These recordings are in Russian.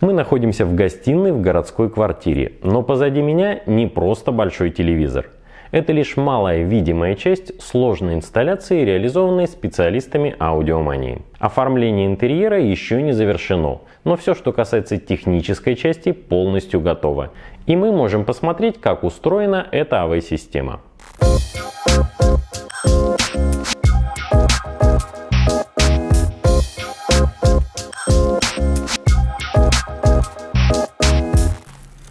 Мы находимся в гостиной в городской квартире, но позади меня не просто большой телевизор. Это лишь малая видимая часть сложной инсталляции, реализованной специалистами аудиомании. Оформление интерьера еще не завершено, но все, что касается технической части, полностью готово. И мы можем посмотреть, как устроена эта AV-система.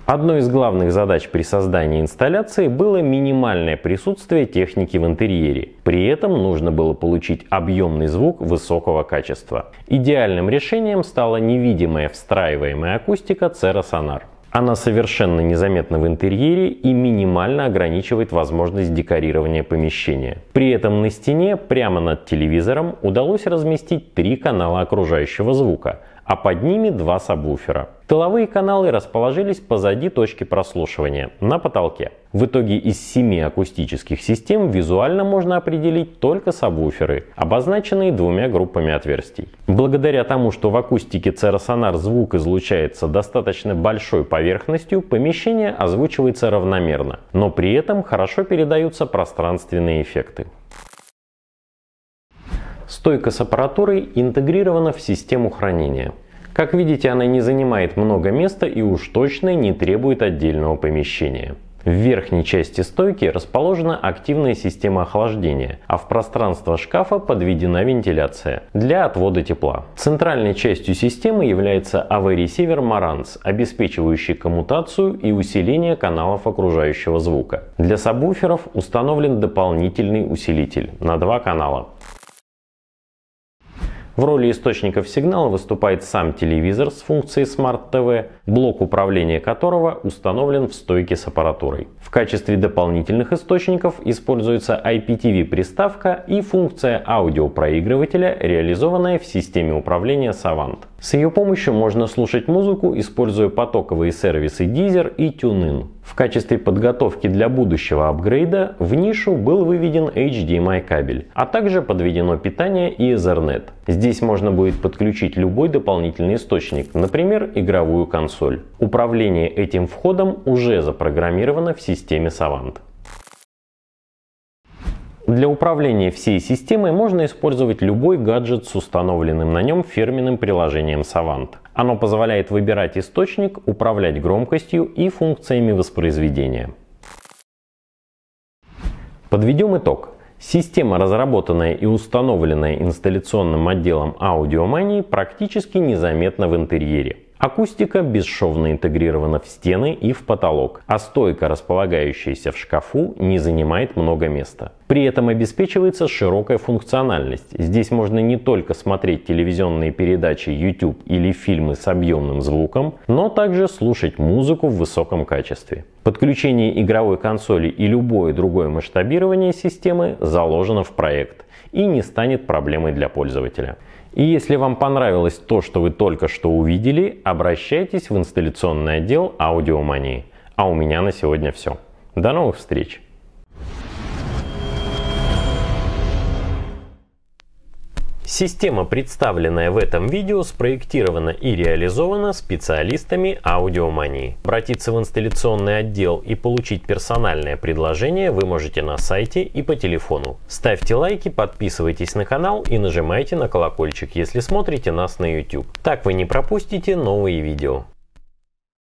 Одной из главных задач при создании инсталляции было минимальное присутствие техники в интерьере. При этом нужно было получить объемный звук высокого качества. Идеальным решением стала невидимая встраиваемая акустика Cerasonar. Она совершенно незаметна в интерьере и минимально ограничивает возможность декорирования помещения. При этом на стене прямо над телевизором удалось разместить три канала окружающего звука – а под ними два сабвуфера. Тыловые каналы расположились позади точки прослушивания, на потолке. В итоге из семи акустических систем визуально можно определить только сабвуферы, обозначенные двумя группами отверстий. Благодаря тому, что в акустике Церосонар звук излучается достаточно большой поверхностью, помещение озвучивается равномерно, но при этом хорошо передаются пространственные эффекты. Стойка с аппаратурой интегрирована в систему хранения. Как видите, она не занимает много места и уж точно не требует отдельного помещения. В верхней части стойки расположена активная система охлаждения, а в пространство шкафа подведена вентиляция для отвода тепла. Центральной частью системы является AV-ресивер Marantz, обеспечивающий коммутацию и усиление каналов окружающего звука. Для сабвуферов установлен дополнительный усилитель на два канала. В роли источников сигнала выступает сам телевизор с функцией Smart TV, блок управления которого установлен в стойке с аппаратурой. В качестве дополнительных источников используется IPTV приставка и функция аудиопроигрывателя, реализованная в системе управления Savant. С ее помощью можно слушать музыку, используя потоковые сервисы Deezer и TuneIn. В качестве подготовки для будущего апгрейда в нишу был выведен HDMI кабель, а также подведено питание и Ethernet. Здесь можно будет подключить любой дополнительный источник, например, игровую консоль. Управление этим входом уже запрограммировано в системе Savant. Для управления всей системой можно использовать любой гаджет с установленным на нем фирменным приложением Savant. Оно позволяет выбирать источник, управлять громкостью и функциями воспроизведения. Подведем итог. Система, разработанная и установленная инсталляционным отделом аудиомании, практически незаметна в интерьере. Акустика бесшовно интегрирована в стены и в потолок, а стойка, располагающаяся в шкафу, не занимает много места. При этом обеспечивается широкая функциональность. Здесь можно не только смотреть телевизионные передачи, YouTube или фильмы с объемным звуком, но также слушать музыку в высоком качестве. Подключение игровой консоли и любое другое масштабирование системы заложено в проект и не станет проблемой для пользователя. И если вам понравилось то, что вы только что увидели, обращайтесь в инсталляционный отдел аудиомании. А у меня на сегодня все. До новых встреч! Система, представленная в этом видео, спроектирована и реализована специалистами аудиомании. Обратиться в инсталляционный отдел и получить персональное предложение вы можете на сайте и по телефону. Ставьте лайки, подписывайтесь на канал и нажимайте на колокольчик, если смотрите нас на YouTube. Так вы не пропустите новые видео.